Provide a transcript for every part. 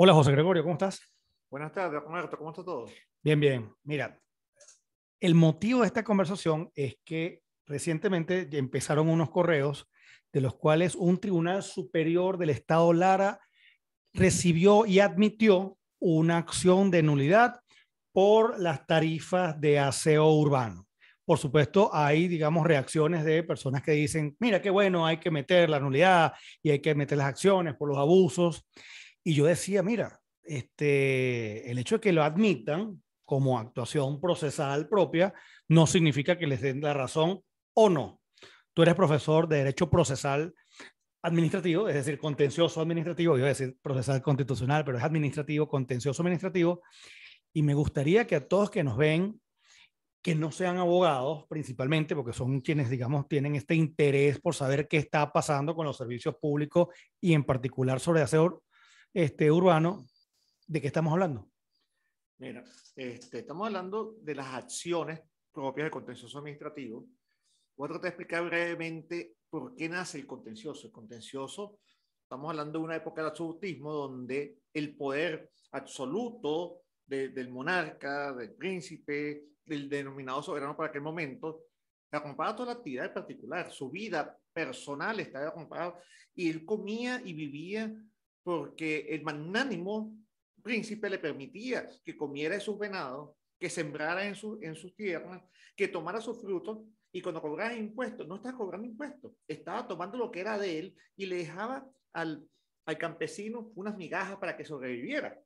Hola José Gregorio, ¿cómo estás? Buenas tardes, Roberto, ¿cómo está todo? Bien, bien. Mira, el motivo de esta conversación es que recientemente empezaron unos correos de los cuales un tribunal superior del estado Lara recibió y admitió una acción de nulidad por las tarifas de aseo urbano. Por supuesto, hay, digamos, reacciones de personas que dicen, mira, qué bueno, hay que meter la nulidad y hay que meter las acciones por los abusos. Y yo decía, mira, este, el hecho de que lo admitan como actuación procesal propia no significa que les den la razón o no. Tú eres profesor de Derecho Procesal Administrativo, es decir, contencioso administrativo, yo iba a decir procesal constitucional, pero es administrativo, contencioso administrativo. Y me gustaría que a todos que nos ven, que no sean abogados principalmente, porque son quienes, digamos, tienen este interés por saber qué está pasando con los servicios públicos y en particular sobre hacer este, urbano, ¿de qué estamos hablando? Mira, este, estamos hablando de las acciones propias del contencioso administrativo. Voy a tratar de explicar brevemente por qué nace el contencioso. El contencioso, estamos hablando de una época del absolutismo donde el poder absoluto del monarca, del príncipe, del denominado soberano para aquel momento, acompañaba toda la actividad en particular, su vida personal estaba acompañada y él comía y vivía porque el magnánimo príncipe le permitía que comiera sus venados, que sembrara en, en sus tierras, que tomara sus frutos, y cuando cobraba impuestos, no estaba cobrando impuestos, estaba tomando lo que era de él y le dejaba al, campesino unas migajas para que sobreviviera.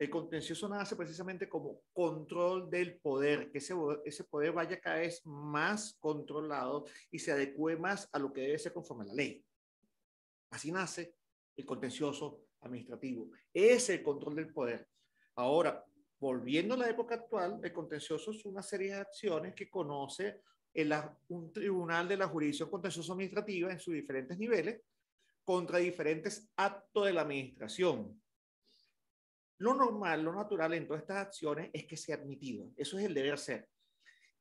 El contencioso nace precisamente como control del poder, que ese, ese poder vaya cada vez más controlado y se adecue más a lo que debe ser conforme a la ley. Así nace el contencioso administrativo. Es el control del poder. Ahora, volviendo a la época actual, el contencioso es una serie de acciones que conoce el, un tribunal de la jurisdicción contencioso administrativa en sus diferentes niveles contra diferentes actos de la administración. Lo normal, lo natural en todas estas acciones es que sea admitido. Eso es el deber ser.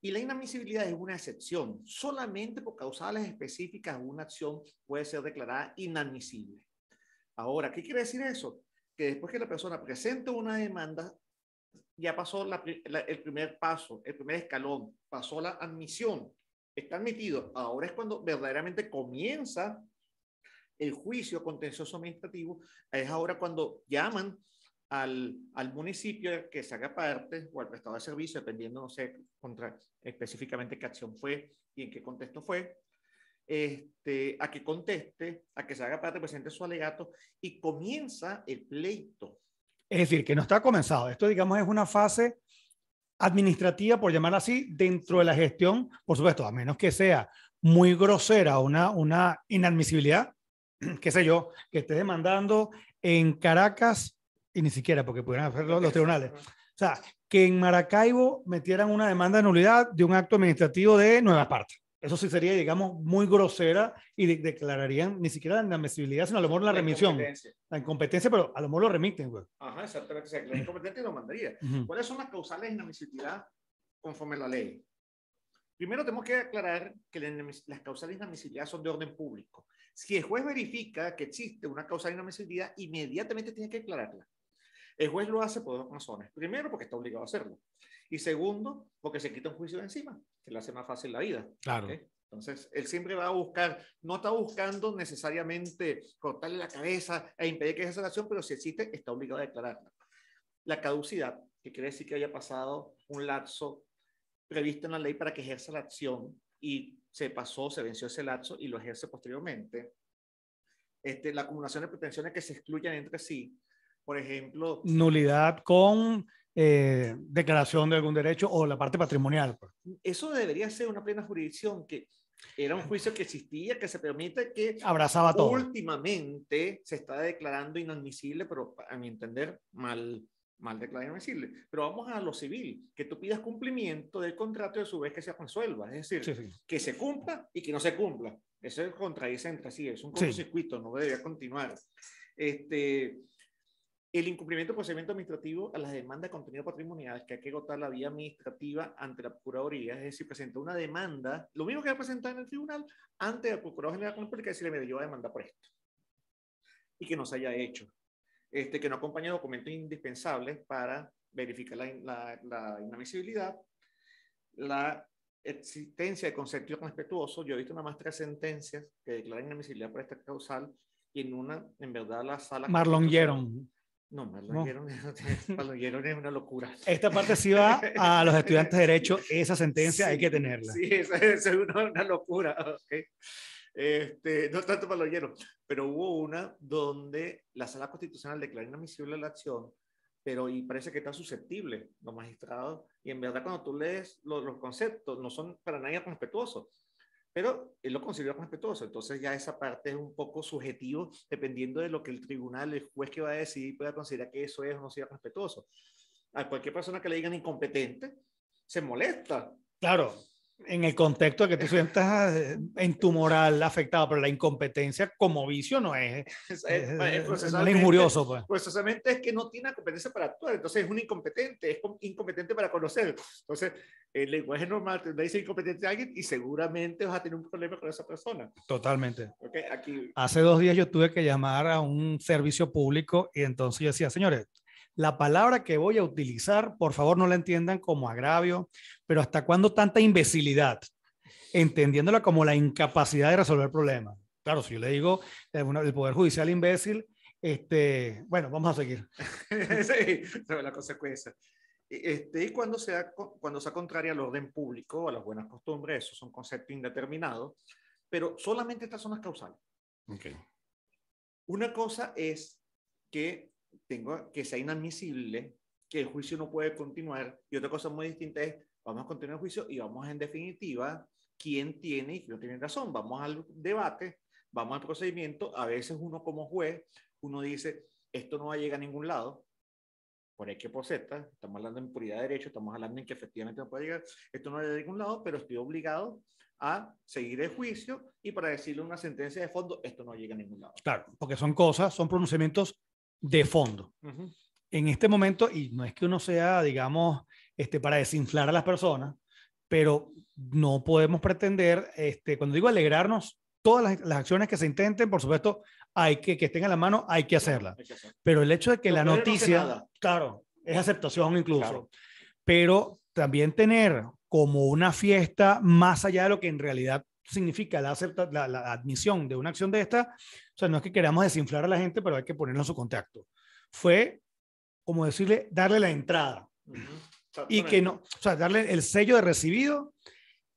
Y la inadmisibilidad es una excepción. Solamente por causales específicas una acción puede ser declarada inadmisible. Ahora, ¿qué quiere decir eso? Que después que la persona presente una demanda, ya pasó el primer paso, el primer escalón, pasó la admisión, está admitido. Ahora es cuando verdaderamente comienza el juicio contencioso administrativo, es ahora cuando llaman al, municipio que se haga parte o al prestador de servicio, dependiendo, no sé, contra específicamente qué acción fue y en qué contexto fue, este, a que conteste, a que se haga parte, presente su alegato y comienza el pleito. Es decir, que no está comenzado. Esto, digamos, es una fase administrativa, por llamarla así, dentro de la gestión, por supuesto, a menos que sea muy grosera una, una inadmisibilidad, qué sé yo, que esté demandando en Caracas, y ni siquiera porque pudieran hacerlo los tribunales. O sea, que en Maracaibo metieran una demanda de nulidad de un acto administrativo de Nueva parte. Eso sí sería, digamos, muy grosera y declararían ni siquiera la inadmisibilidad, sino a lo mejor la, remisión. La incompetencia, pero a lo mejor lo remiten, güey. Ajá, exactamente. Se sea, incompetente y lo mandaría. ¿Cuáles son las causales de inadmisibilidad conforme a la ley? Primero tenemos que aclarar que las causales de inadmisibilidad son de orden público. Si el juez verifica que existe una causa de inadmisibilidad, inmediatamente tiene que aclararla. El juez lo hace por dos razones. Primero, porque está obligado a hacerlo. Y segundo, porque se quita un juicio de encima, que le hace más fácil la vida. Claro. Entonces, él siempre va a buscar, no está buscando necesariamente cortarle la cabeza e impedir que ejerza la acción, pero si existe, está obligado a declararla. La caducidad, que quiere decir que haya pasado un lapso previsto en la ley para que ejerza la acción y se pasó, se venció ese lapso y lo ejerce posteriormente. Este, la acumulación de pretensiones que se excluyan entre sí, por ejemplo. Nulidad con eh, declaración de algún derecho o la parte patrimonial. Pues. Eso debería ser una plena jurisdicción que era un juicio que existía, que se permite que... Abrazaba todo. Últimamente se está declarando inadmisible, pero a mi entender mal, mal declarado inadmisible. Pero vamos a lo civil, que tú pidas cumplimiento del contrato y a su vez que se resuelva. Es decir, que se cumpla y que no se cumpla. Eso es contradicente, así sí, es un circuito, no debería continuar. Este, el incumplimiento del procedimiento administrativo a las demandas de contenido patrimonial, que hay que agotar la vía administrativa ante la Procuraduría, es decir, presenta una demanda, lo mismo que ha presentado presentar en el tribunal, ante la procurador General de la República, decirle, mire, yo por esto. Y que no se haya hecho. Este, que no acompañe documentos indispensables para verificar la, la, la inadmisibilidad, la existencia de concepto respetuoso. Yo he visto nada más tres sentencias que declaran inadmisibilidad por esta causal y en una, en verdad, la sala... Marlon Yeron. No, lo Hieron es una locura. Esta parte sí va a los estudiantes de Derecho, esa sentencia hay que tenerla. Sí, esa, es una, locura. Este, no tanto lo oyeron, pero hubo una donde la Sala Constitucional declaró inadmisible la acción, pero y parece que está susceptible los magistrados, y en verdad cuando tú lees los conceptos no son para nadie respetuosos. Pero él lo considera respetuoso, entonces ya esa parte es un poco subjetivo dependiendo de lo que el tribunal, el juez que va a decidir pueda considerar que eso es o no sea respetuoso. A cualquier persona que le digan incompetente, se molesta. Claro, en el contexto de que tú sientas eh, en tu moral afectado, pero la incompetencia como vicio no es, es, es, eh, eh, injurioso. Pues. Precisamente es que no tiene competencia para actuar, entonces es un incompetente, es incompetente para conocer. Entonces, el lenguaje normal te dice incompetente a alguien y seguramente vas a tener un problema con esa persona. Totalmente. Okay, aquí. Hace dos días yo tuve que llamar a un servicio público y entonces yo decía, señores, la palabra que voy a utilizar, por favor no la entiendan como agravio, pero ¿hasta cuándo tanta imbecilidad? Entendiéndola como la incapacidad de resolver problemas. Claro, si yo le digo eh, el Poder Judicial imbécil, este, bueno, vamos a seguir. sí, sobre la consecuencia. Este, y cuando sea, cuando sea contraria al orden público o a las buenas costumbres, eso es un concepto indeterminado, pero solamente estas son las causales. Okay. Una cosa es que tengo que sea inadmisible, que el juicio no puede continuar. Y otra cosa muy distinta es, vamos a continuar el juicio y vamos en definitiva quién tiene y quién no tiene razón. Vamos al debate, vamos al procedimiento. A veces uno como juez, uno dice, esto no va a llegar a ningún lado, por X por Z, estamos hablando en puridad de derecho, estamos hablando en que efectivamente no puede llegar, esto no va a llegar a ningún lado, pero estoy obligado a seguir el juicio y para decirle una sentencia de fondo, esto no llega a ningún lado. Claro, porque son cosas, son pronunciamientos de fondo. En este momento, y no es que uno sea, digamos, este, para desinflar a las personas, pero no podemos pretender, este, cuando digo alegrarnos, todas las, acciones que se intenten, por supuesto, hay que, que estén a la mano, hay que hacerlas. Pero el hecho de que la noticia, claro, es aceptación incluso, pero también tener como una fiesta más allá de lo que en realidad significa la, la, admisión de una acción de esta, o sea, no es que queramos desinflar a la gente, pero hay que ponerlo en su contacto. Fue, como decirle, darle la entrada. Y que no, o sea, darle el sello de recibido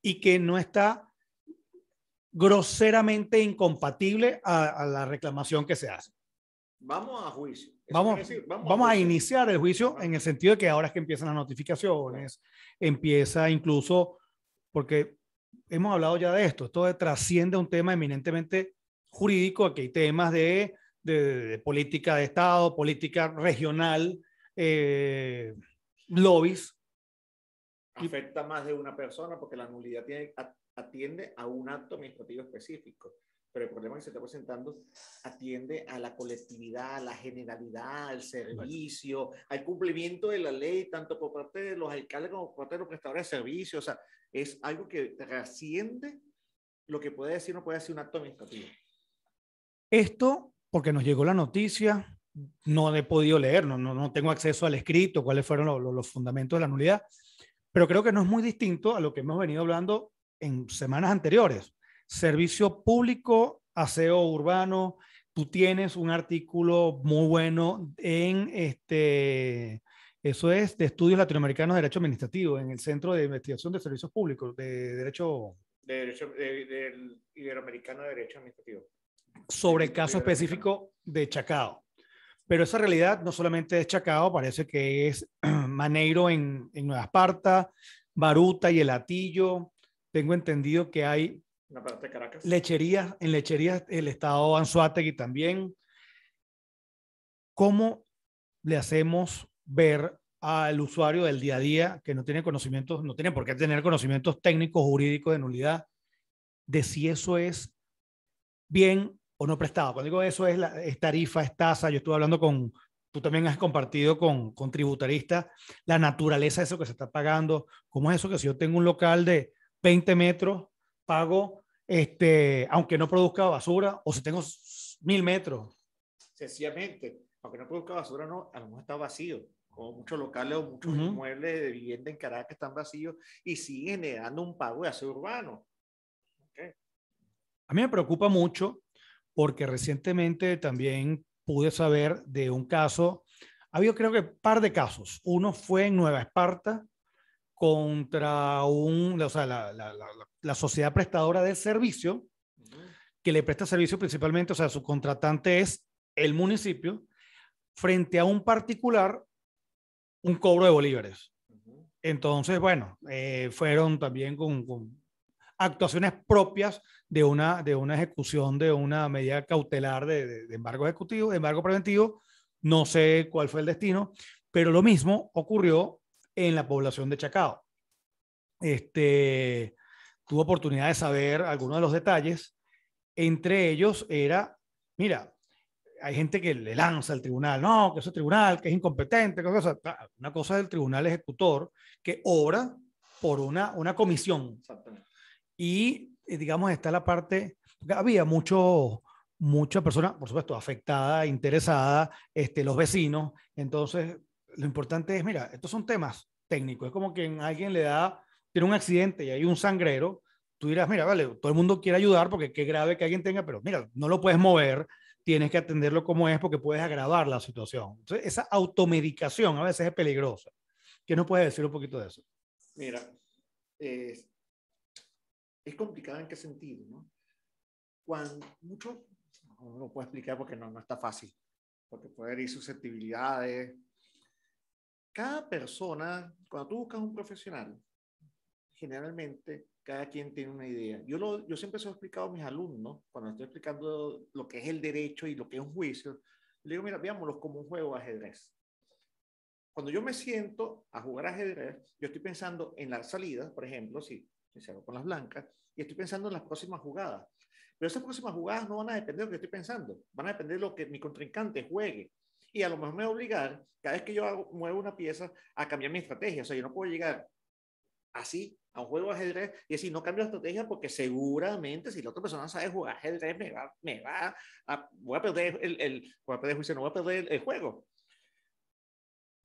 y que no está groseramente incompatible a, a la reclamación que se hace. Vamos a juicio. Vamos, vamos, a, a iniciar el juicio en el sentido de que ahora es que empiezan las notificaciones, empieza incluso, porque hemos hablado ya de esto, esto trasciende un tema eminentemente jurídico, aquí hay temas de, política de Estado, política regional, eh, lobbies. Afecta más de una persona porque la nulidad atiende a un acto administrativo específico pero el problema que se está presentando atiende a la colectividad, a la generalidad, al servicio, al cumplimiento de la ley, tanto por parte de los alcaldes como por parte de los prestadores de servicios. O sea, es algo que trasciende lo que puede decir no puede decir un acto administrativo. Esto, porque nos llegó la noticia, no he podido leer, no, no, tengo acceso al escrito, cuáles fueron los fundamentos de la nulidad, pero creo que no es muy distinto a lo que hemos venido hablando en semanas anteriores servicio público, aseo urbano. Tú tienes un artículo muy bueno en este, eso es de Estudios Latinoamericanos de Derecho Administrativo, en el Centro de Investigación de Servicios Públicos de Derecho. De Derecho Iberoamericano de Derecho Administrativo. Sobre el caso específico de Chacao. Pero esa realidad no solamente es Chacao, parece que es Maneiro en, en Nueva Esparta, Baruta y El Atillo. Tengo entendido que hay la Caracas. Lecherías, en lecherías el estado Anzuategui también. ¿Cómo le hacemos ver al usuario del día a día que no tiene conocimientos, no tiene por qué tener conocimientos técnicos, jurídicos de nulidad, de si eso es bien o no prestado. Cuando digo eso es, la, tarifa, es tasa. Yo estuve hablando con, tú también has compartido con, con tributaristas la naturaleza de eso que se está pagando. ¿Cómo es eso que si yo tengo un local de 20 metros, pago este, aunque no produzca basura, o si tengo mil metros. Sencillamente, aunque no produzca basura, no, a lo mejor está vacío, como muchos locales o muchos inmuebles de vivienda en Caracas están vacíos y siguen generando un pago de aseo urbano. A mí me preocupa mucho porque recientemente también pude saber de un caso, ha habido creo que un par de casos. Uno fue en Nueva Esparta, contra un, la, sociedad prestadora de servicio, que le presta servicio principalmente, o sea, su contratante es el municipio, frente a un particular, un cobro de bolívares. Entonces, bueno, eh, fueron también con, actuaciones propias de una, de una ejecución de una medida cautelar de, embargo ejecutivo, embargo preventivo. No sé cuál fue el destino, pero lo mismo ocurrió en la población de Chacao. Este, tuve oportunidad de saber algunos de los detalles. Entre ellos era, mira, hay gente que le lanza al tribunal, no, que es el tribunal, que es incompetente, Una cosa del tribunal ejecutor que obra por una, una comisión. Y, eh, digamos, está la parte, había mucho, mucha persona, por supuesto, afectada, interesada, este, los vecinos. Entonces, lo importante es, mira, estos son temas técnico. Es como que alguien le da, tiene un accidente y hay un sangrero, tú dirás, mira, vale, todo el mundo quiere ayudar porque qué grave que alguien tenga, pero mira, no lo puedes mover, tienes que atenderlo como es porque puedes agravar la situación. Entonces, esa automedicación a veces es peligrosa. ¿Qué nos puedes decir un poquito de eso? Mira, eh, es complicado en qué sentido, ¿no? Cuando mucho, no lo puedo explicar porque no, no está fácil, porque puede haber susceptibilidades, cada persona, cuando tú buscas un profesional, generalmente cada quien tiene una idea. Yo, yo siempre se lo he explicado a mis alumnos, cuando estoy explicando lo que es el derecho y lo que es un juicio, le digo, mira, veámoslo como un juego de ajedrez. Cuando yo me siento a jugar ajedrez, yo estoy pensando en las salidas, por ejemplo, si, si hago con las blancas, y estoy pensando en las próximas jugadas. Pero esas próximas jugadas no van a depender de lo que estoy pensando, van a depender de lo que mi contrincante juegue y a lo mejor me va a obligar, cada vez que yo muevo una pieza, a cambiar mi estrategia. O sea, yo no puedo llegar así a un juego de ajedrez y decir, no cambio la estrategia porque seguramente si la otra persona sabe jugar ajedrez, me va, me va a, voy a perder el, el voy a perder juicio, no voy a perder el, juego.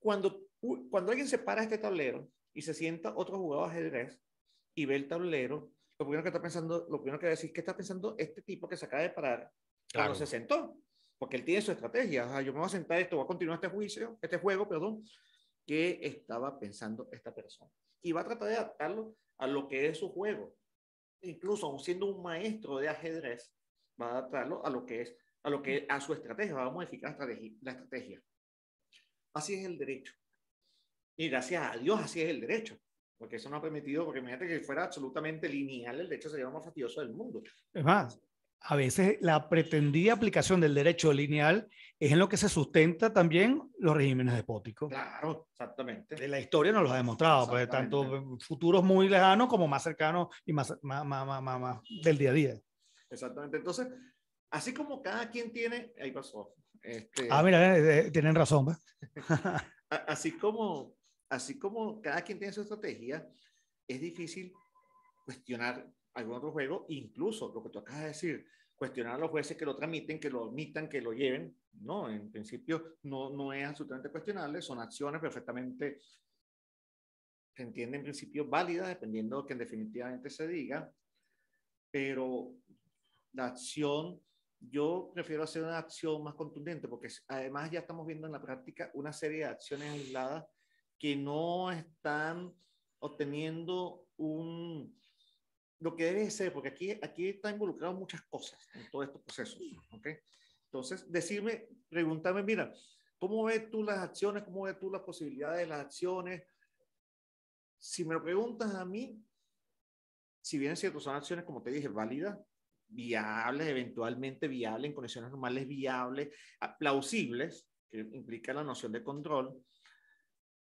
Cuando, cuando alguien se para este tablero y se sienta otro jugador de ajedrez y ve el tablero, lo primero que está pensando, lo primero que va a decir, ¿qué está pensando este tipo que se acaba de parar claro. se sentó? porque él tiene su estrategia. yo me voy a sentar esto, voy a continuar este juicio, este juego, perdón, que estaba pensando esta persona. Y va a tratar de adaptarlo a lo que es su juego. Incluso siendo un maestro de ajedrez, va a adaptarlo a lo que es, a lo que a su estrategia, va a modificar la estrategia. Así es el derecho. Y gracias a Dios, así es el derecho. Porque eso no ha permitido, porque imagínate que fuera absolutamente lineal, el derecho sería lo más fastidioso del mundo. Es más, a veces la pretendida aplicación del derecho lineal es en lo que se sustenta también los regímenes despóticos. Claro, exactamente. De la historia nos lo ha demostrado, pues, tanto futuros muy lejanos como más cercanos y más, más, más, del día a día. Exactamente. Entonces, así como cada quien tiene, ahí pasó. Este, ah, mira, eh, eh, tienen razón. Pues. así, como, así como cada quien tiene su estrategia, es difícil cuestionar algún otro juego, incluso lo que tú acabas de decir, cuestionar a los jueces que lo tramiten, que lo omitan, que lo lleven, no, en principio no, no es absolutamente cuestionable, son acciones perfectamente, se entiende en principio válidas, dependiendo de lo que definitivamente se diga, pero la acción, yo prefiero hacer una acción más contundente, porque además ya estamos viendo en la práctica una serie de acciones aisladas que no están obteniendo un, lo que debe ser, porque aquí, aquí está involucrado muchas cosas en todos estos procesos, ¿ok? Entonces, decirme, preguntarme, mira, ¿cómo ves tú las acciones? ¿Cómo ves tú las posibilidades de las acciones? Si me lo preguntas a mí, si bien es cierto, son acciones, como te dije, válidas, viables, eventualmente viables, en condiciones normales viables, plausibles, que implica la noción de control,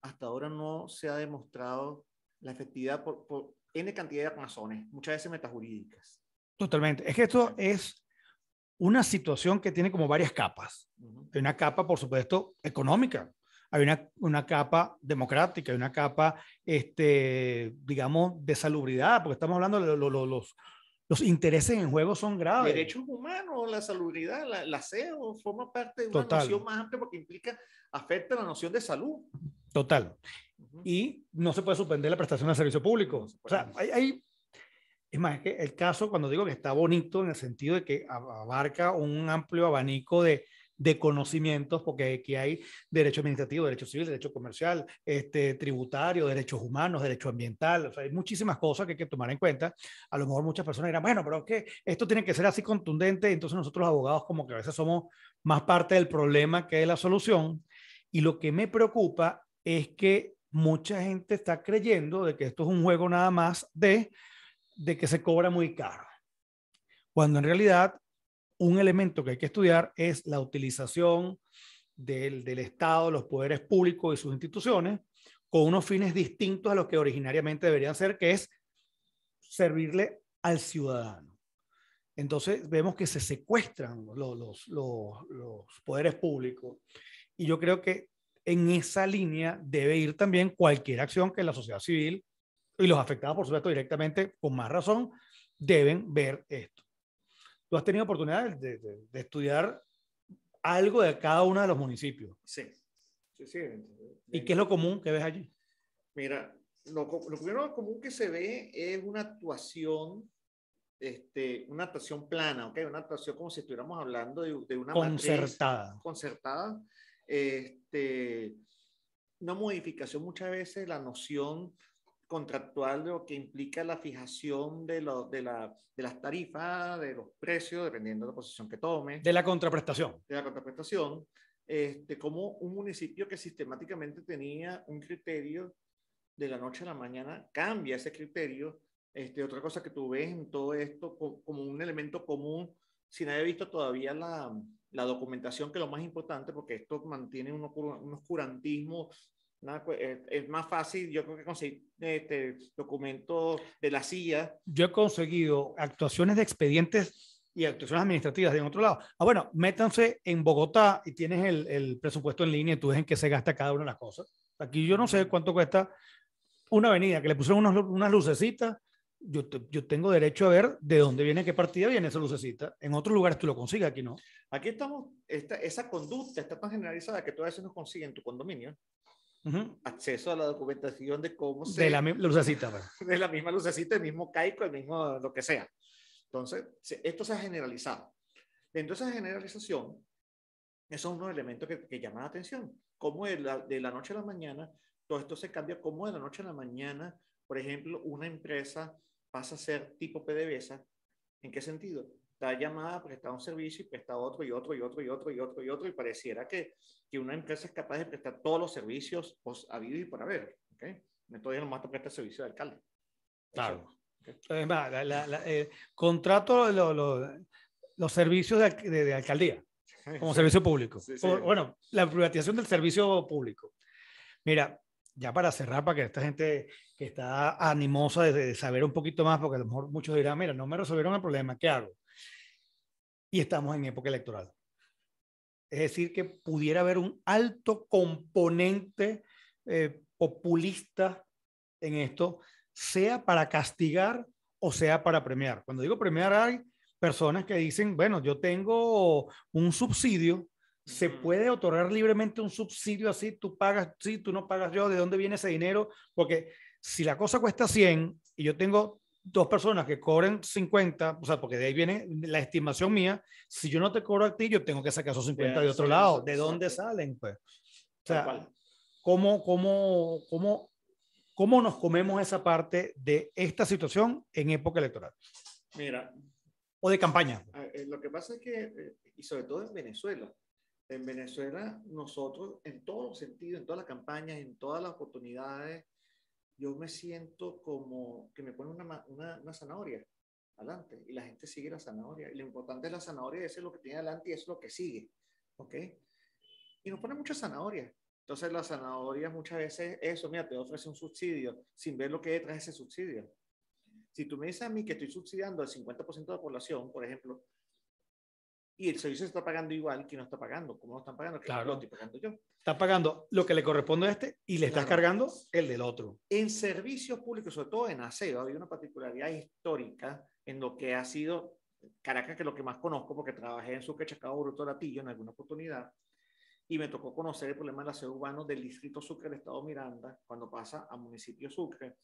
hasta ahora no se ha demostrado la efectividad por tiene cantidad de razones, muchas veces metajurídicas. Totalmente. Es que esto es una situación que tiene como varias capas. Hay una capa, por supuesto, económica. Hay una, una capa democrática, hay una capa, este, digamos, de salubridad, porque estamos hablando de los, los intereses en juego son graves. Derechos humanos, la salubridad, la, la SEO, forma parte de una noción más amplia porque implica, afecta la noción de salud. Total. Y no se puede suspender la prestación de servicio público. o sea, hay, hay, es más, que el caso, cuando digo que está bonito en el sentido de que abarca un amplio abanico de de conocimientos, porque aquí hay derecho administrativo, derecho civil, derecho comercial, este, tributario, derechos humanos, derecho ambiental, hay muchísimas cosas que hay que tomar en cuenta. A lo mejor muchas personas dirán, bueno, pero que esto tiene que ser así contundente, entonces nosotros los abogados como que a veces somos más parte del problema que de la solución. Y lo que me preocupa es que mucha gente está creyendo de que esto es un juego nada más de, de que se cobra muy caro. Cuando en realidad un elemento que hay que estudiar es la utilización del, Estado, los poderes públicos y sus instituciones con unos fines distintos a los que originariamente deberían ser, que es servirle al ciudadano. Entonces vemos que se secuestran los, los, los, poderes públicos y yo creo que en esa línea debe ir también cualquier acción que la sociedad civil y los afectados, por supuesto, directamente, con más razón, deben ver esto tú has tenido oportunidad de, estudiar algo de cada uno de los municipios. Sí. ¿Y qué es lo común que ves allí? Mira, lo, primero común que se ve es una actuación este, una actuación plana, Una actuación como si estuviéramos hablando de, una concertada. concertada. Este, una modificación muchas veces la noción contractual de lo que implica la fijación de, de, la, de, las tarifas, de los precios, dependiendo de la posición que tome. De la contraprestación. De la contraprestación, este, como un municipio que sistemáticamente tenía un criterio de la noche a la mañana, cambia ese criterio. Este, otra cosa que tú ves en todo esto como un elemento común, si nadie ha visto todavía la, la documentación, que es lo más importante, porque esto mantiene un, un oscurantismo pues, eh, es más fácil, yo creo que conseguir este, documentos de la CIA. Yo he conseguido actuaciones de expedientes y actuaciones administrativas de otro lado. Ah, bueno, métanse en Bogotá y tienes el, presupuesto en línea y tú ves en qué se gasta cada una de las cosas. Aquí yo no sé cuánto cuesta una avenida que le pusieron unas lucecitas. Yo, yo, tengo derecho a ver de dónde viene, qué partida viene esa lucecita. En otros lugares tú lo consigues, aquí no. Aquí estamos, esta, esa conducta está tan generalizada que tú a veces no consigues en tu condominio acceso a la documentación de cómo se... De la misma lucecita. Pues. De la misma lucecita, el mismo caico, el mismo lo que sea. Entonces, esto se ha generalizado. Dentro de esa generalización, esos son los elementos que, que llaman la atención. Cómo de la, de la noche a la mañana, todo esto se cambia, cómo de la noche a la mañana, por ejemplo, una empresa pasa a ser tipo PDVSA. ¿En qué sentido? da llamada, presta un servicio y presta otro y otro y otro y otro y otro y otro y pareciera que, que una empresa es capaz de prestar todos los servicios pues, vivir y por haber. ¿okay? Entonces nomás te presta el servicio de alcalde. Claro. Entonces, eh, contrato los servicios de, de, alcaldía como servicio público. bueno, la privatización del servicio público. Mira, ya para cerrar, para que esta gente que está animosa de, saber un poquito más, porque a lo mejor muchos dirán, mira, no me resolvieron el problema, ¿qué hago? y estamos en época electoral. Es decir, que pudiera haber un alto componente eh, populista en esto, sea para castigar o sea para premiar. Cuando digo premiar, hay personas que dicen, bueno, yo tengo un subsidio, se puede otorgar libremente un subsidio así, tú pagas, sí, tú no pagas yo, ¿de dónde viene ese dinero? Porque si la cosa cuesta 100 y yo tengo dos personas que cobren 50, o sea, porque de ahí viene la estimación mía, si yo no te cobro a ti, yo tengo que sacar esos 50 de, otro lado. ¿De dónde salen? Pues? O sea, ¿cómo, cómo, cómo, ¿cómo nos comemos esa parte de esta situación en época electoral? Mira. O de campaña. Eh, lo que pasa es que, eh, y sobre todo en Venezuela, en Venezuela nosotros en todo sentido, en todas las campañas, en todas las oportunidades, yo me siento como que me ponen una, una, una, zanahoria adelante y la gente sigue la zanahoria. Y lo importante es la zanahoria, es lo que tiene adelante y eso es lo que sigue. ¿Ok? Y nos pone muchas zanahorias. Entonces, la zanahorias muchas veces, eso, mira, te ofrece un subsidio sin ver lo que hay detrás de ese subsidio. Si tú me dices a mí que estoy subsidiando al 50% de la población, por ejemplo, y el servicio se está pagando igual que no está pagando. ¿Cómo no están pagando? claro. Lo estoy pagando yo. Está pagando lo que le corresponde a este y le estás cargando el del otro. En servicios públicos, sobre todo en aseo, hay una particularidad histórica en lo que ha sido Caracas, que es lo que más conozco, porque trabajé en Sucre, Chacao Bruto Latillo en alguna oportunidad y me tocó conocer el problema del aseo urbano del distrito Sucre del estado Miranda cuando pasa a municipio Sucre.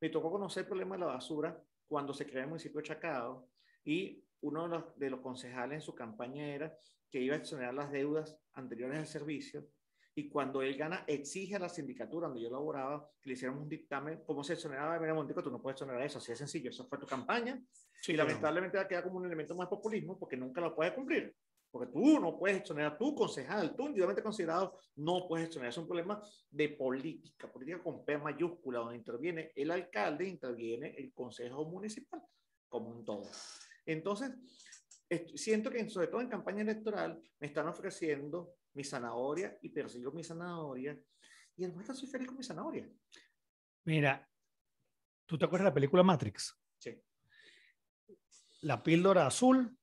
Me tocó conocer el problema de la basura cuando se crea el municipio de Chacao y uno de los, concejales en su campaña era que iba a exonerar las deudas anteriores al servicio y cuando él gana exige a la sindicatura donde yo laboraba que le hicieran un dictamen cómo se exoneraba mira Montico tú no puedes exonerar eso así de sencillo eso fue tu campaña y lamentablemente va a quedar como un elemento más populismo porque nunca lo puedes cumplir porque tú no puedes exonerar, tú concejal, tú individualmente considerado, no puedes exonerar. Es un problema de política, política con P mayúscula, donde interviene el alcalde, interviene el consejo municipal como un todo. Entonces, siento que sobre todo en campaña electoral me están ofreciendo mi zanahoria y persigo mi zanahoria y el estoy feliz con mi zanahoria. Mira, ¿tú te acuerdas de la película Matrix? Sí. La píldora azul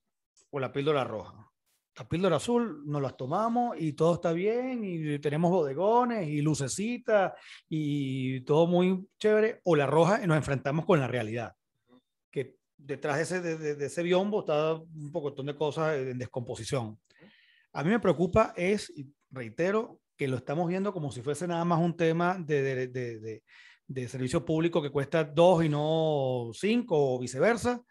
o la píldora roja. La píldora azul nos las tomamos y todo está bien y tenemos bodegones y lucecitas y todo muy chévere. O la roja y nos enfrentamos con la realidad detrás de ese, de, de ese biombo está un montón de cosas eh, en descomposición. A mí me preocupa es, reitero, que lo estamos viendo como si fuese nada más un tema de, de, de servicio público que cuesta dos y no cinco o viceversa,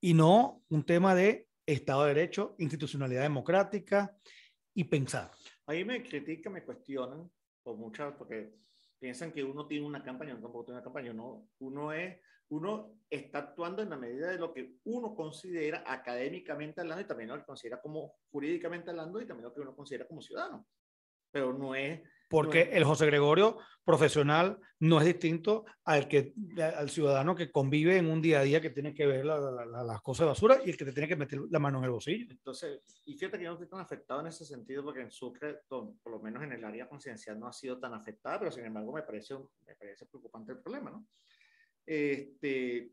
y no un tema de Estado de Derecho, institucionalidad democrática y pensar. Ahí me critican, me cuestionan por muchas, porque piensan que uno tiene una campaña, uno tampoco tiene una campaña, no, uno es uno está actuando en la medida de lo que uno considera académicamente hablando y también lo que considera como jurídicamente hablando y también lo que uno considera como ciudadano. Pero no es... Porque el José Gregorio profesional no es distinto al, que, al ciudadano que convive en un día a día que tiene que ver las cosas de basura y el que te tiene que meter la mano en el bolsillo. Entonces, y fíjate que yo no estoy tan afectado en ese sentido porque en Sucre, por lo menos en el área conciencial, no ha sido tan afectada, pero sin embargo me parece, me parece preocupante el problema, ¿no? este,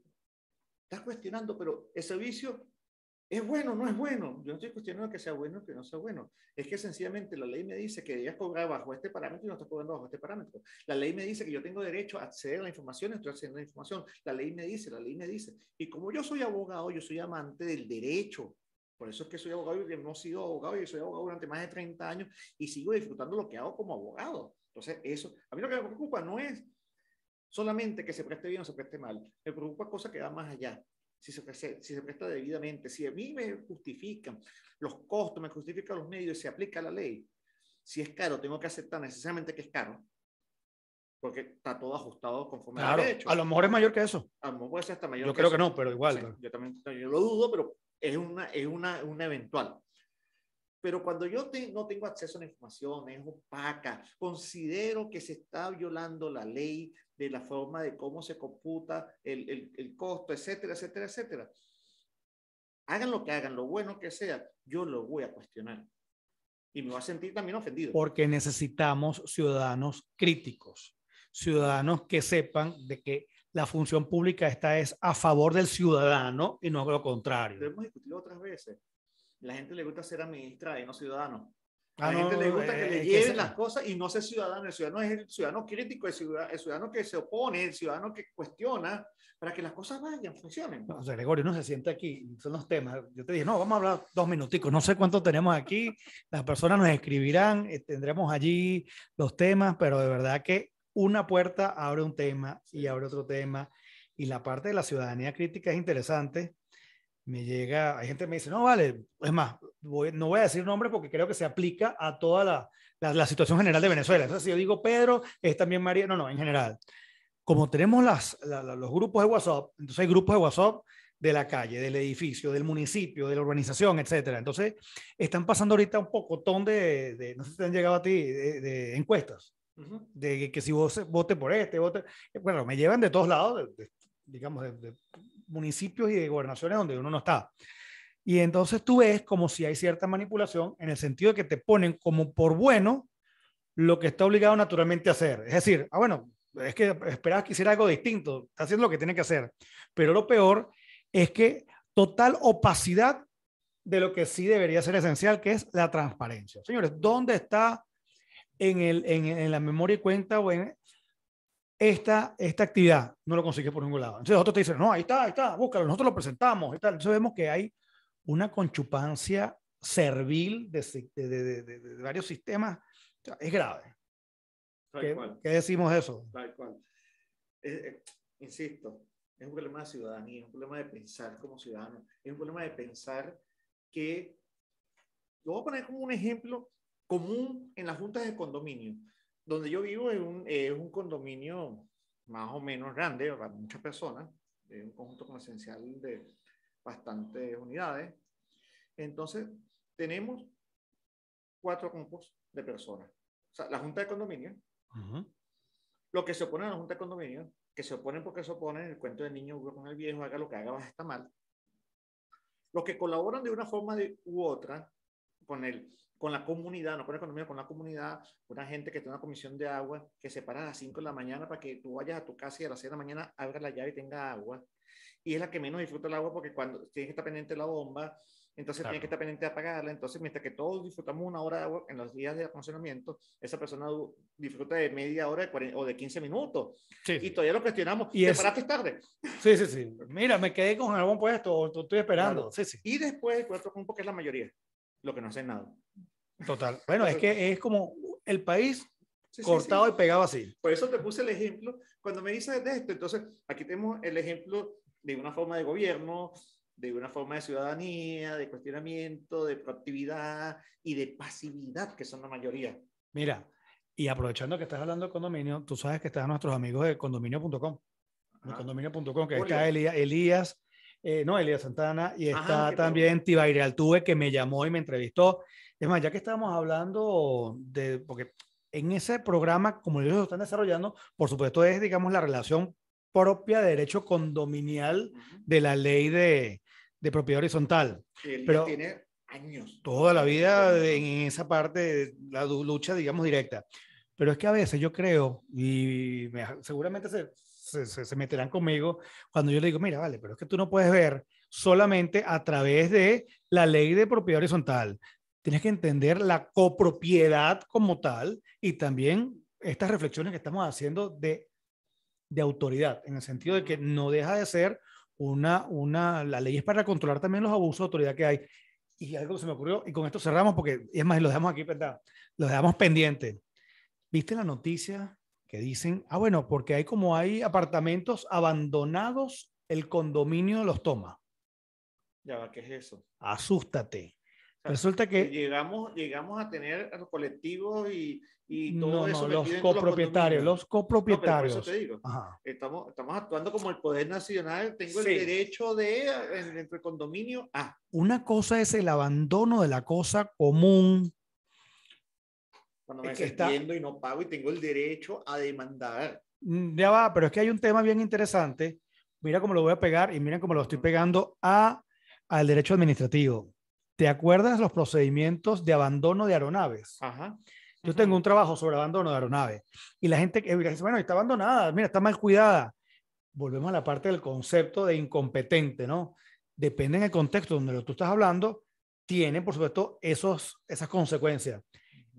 estás cuestionando, pero ese vicio es bueno, no es bueno. Yo no estoy cuestionando que sea bueno o que no sea bueno. Es que sencillamente la ley me dice que debías cobrar bajo este parámetro y no estás cobrando bajo este parámetro. La ley me dice que yo tengo derecho a acceder a la información, estoy accediendo a la información. La ley me dice, la ley me dice. Y como yo soy abogado, yo soy amante del derecho. Por eso es que soy abogado y que no he sido abogado y soy abogado durante más de 30 años y sigo disfrutando lo que hago como abogado. Entonces, eso, a mí lo que me preocupa no es solamente que se preste bien o se preste mal. Me preocupa cosa que va más allá. Si se, presta, si se presta debidamente, si a mí me justifican los costos, me justifican los medios y se aplica la ley, si es caro, tengo que aceptar necesariamente que es caro, porque está todo ajustado conforme a derecho. A lo mejor es mayor que eso. A lo mejor es hasta mayor. Yo creo que no, pero igual. Yo también lo dudo, pero es una, es una, una eventual. Pero cuando yo no tengo acceso a la información, es opaca, considero que se está violando la ley de la forma de cómo se computa el, costo, etcétera, etcétera, etcétera. Hagan lo que hagan, lo bueno que sea, yo lo voy a cuestionar. Y me voy a sentir también ofendido. Porque necesitamos ciudadanos críticos, ciudadanos que sepan de que la función pública esta es a favor del ciudadano y no lo contrario. Lo hemos discutido otras veces. La gente le gusta ser administrada y no ciudadano. A ah, la gente le gusta que le eh, lleven las cosas y no ser ciudadano. El ciudadano es el ciudadano crítico, el ciudadano, que se opone, el ciudadano que cuestiona para que las cosas vayan, funcionen. Gregorio, no se siente aquí, son los temas. Yo te dije, no, vamos a hablar dos minuticos, no sé cuánto tenemos aquí, las personas nos escribirán, eh, tendremos allí los temas, pero de verdad que una puerta abre un tema y abre otro tema. Y la parte de la ciudadanía crítica es interesante me llega, hay gente que me dice, no, vale, es más, no voy a decir nombre porque creo que se aplica a toda la, situación general de Venezuela. Entonces, si yo digo Pedro, es también María, no, no, en general. Como tenemos las, los grupos de WhatsApp, entonces hay grupos de WhatsApp de la calle, del edificio, del municipio, de la organización etcétera. Entonces, están pasando ahorita un pocotón de, de no sé si te han llegado a ti, de, encuestas, de que, si vos vote por este, vote, bueno, me llevan de todos lados, digamos, de municipios y de gobernaciones donde uno no está. Y entonces tú ves como si hay cierta manipulación en el sentido de que te ponen como por bueno lo que está obligado naturalmente a hacer. Es decir, ah, bueno, es que esperabas que hiciera algo distinto, está haciendo lo que tiene que hacer. Pero lo peor es que total opacidad de lo que sí debería ser esencial, que es la transparencia. Señores, ¿dónde está en, el, en, la memoria y cuenta bueno esta, esta actividad, no lo consigue por ningún lado. Entonces otros te dicen, no, ahí está, ahí está, búscalo, nosotros lo presentamos, y tal. Entonces vemos que hay una conchupancia servil de, de, de, de varios sistemas. es grave. ¿Qué, decimos eso? Eh, eh, insisto, es un problema de ciudadanía, es un problema de pensar como ciudadano, es un problema de pensar que, lo voy a poner como un ejemplo común en las juntas de condominio donde yo vivo es un, es un condominio más o menos grande para muchas personas, es un conjunto esencial de bastantes unidades. Entonces, tenemos cuatro grupos de personas. O sea, la Junta de Condominio, uh lo que se opone a la Junta de Condominio, que se oponen porque se oponen, el cuento del niño con el viejo, haga lo que haga, va a estar mal. Los que colaboran de una forma u otra con el con la comunidad, no con la economía, con la comunidad, una gente que tiene una comisión de agua, que se para a las 5 de la mañana para que tú vayas a tu casa y a las 6 de la mañana abra la llave y tenga agua. Y es la que menos disfruta el agua porque cuando tienes que estar pendiente la bomba, entonces tiene tienes que estar pendiente de apagarla. Entonces, mientras que todos disfrutamos una hora de agua en los días de funcionamiento, esa persona disfruta de media hora o de 15 minutos. y todavía lo cuestionamos. Y Te tarde. Sí, sí, sí. Mira, me quedé con el jabón puesto, estoy esperando. Sí, sí. Y después cuatro cuarto que es la mayoría, lo que no hace nada. Total. Bueno, es que es como el país cortado y pegado así. Por eso te puse el ejemplo. Cuando me dices de esto, entonces aquí tenemos el ejemplo de una forma de gobierno, de una forma de ciudadanía, de cuestionamiento, de proactividad y de pasividad, que son la mayoría. Mira, y aprovechando que estás hablando de condominio, tú sabes que están nuestros amigos de condominio.com. Condominio.com, que está Elías, eh, no, Elías Santana, y está también Tibaire Altuve, que me llamó y me entrevistó. Es más, ya que estábamos hablando de, porque en ese programa, como ellos lo están desarrollando, por supuesto es, digamos, la relación propia de derecho condominial de la ley de, de propiedad horizontal. Pero tiene años. Toda la vida en esa parte, de la lucha, digamos, directa. Pero es que a veces yo creo, y seguramente se, se, se, meterán conmigo cuando yo le digo, mira, vale, pero es que tú no puedes ver solamente a través de la ley de propiedad horizontal, tienes que entender la copropiedad como tal y también estas reflexiones que estamos haciendo de, de autoridad, en el sentido de que no deja de ser una, una, la ley es para controlar también los abusos de autoridad que hay. Y algo se me ocurrió, y con esto cerramos porque, es más, lo dejamos aquí, ¿verdad? Lo dejamos pendiente. ¿Viste la noticia que dicen, ah, bueno, porque hay como hay apartamentos abandonados, el condominio los toma? Ya, ¿qué es eso? Asústate. Resulta que. Llegamos, llegamos a tener a los colectivos y, y todo eso. los copropietarios, los, copropietarios. estamos, estamos, actuando como el poder nacional. Tengo el derecho de, entre condominio, a. Una cosa es el abandono de la cosa común. Cuando me estoy viendo y no pago y tengo el derecho a demandar. Mm, ya va, pero es que hay un tema bien interesante. Mira cómo lo voy a pegar y miren cómo lo estoy pegando a, al derecho administrativo ¿Te acuerdas los procedimientos de abandono de aeronaves? Yo tengo un trabajo sobre abandono de aeronaves y la gente que eh, dice, bueno, está abandonada, mira, está mal cuidada. Volvemos a la parte del concepto de incompetente, ¿no? Depende en el contexto donde tú estás hablando, tiene, por supuesto, esos, esas consecuencias.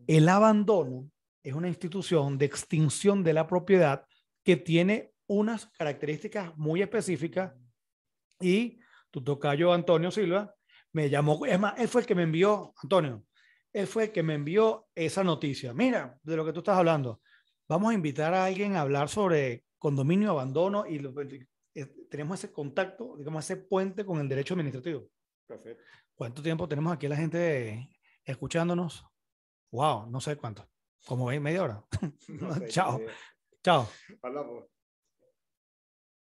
El abandono es una institución de extinción de la propiedad que tiene unas características muy específicas y tu tocayo Antonio Silva me llamó, es más, él fue el que me envió, Antonio, él fue el que me envió esa noticia. Mira, de lo que tú estás hablando, vamos a invitar a alguien a hablar sobre condominio, abandono y eh, tenemos ese contacto, digamos, ese puente con el derecho administrativo. ¿Cuánto tiempo tenemos aquí la gente escuchándonos? Wow, no sé cuánto. Como veis, media hora. Chao. Chao.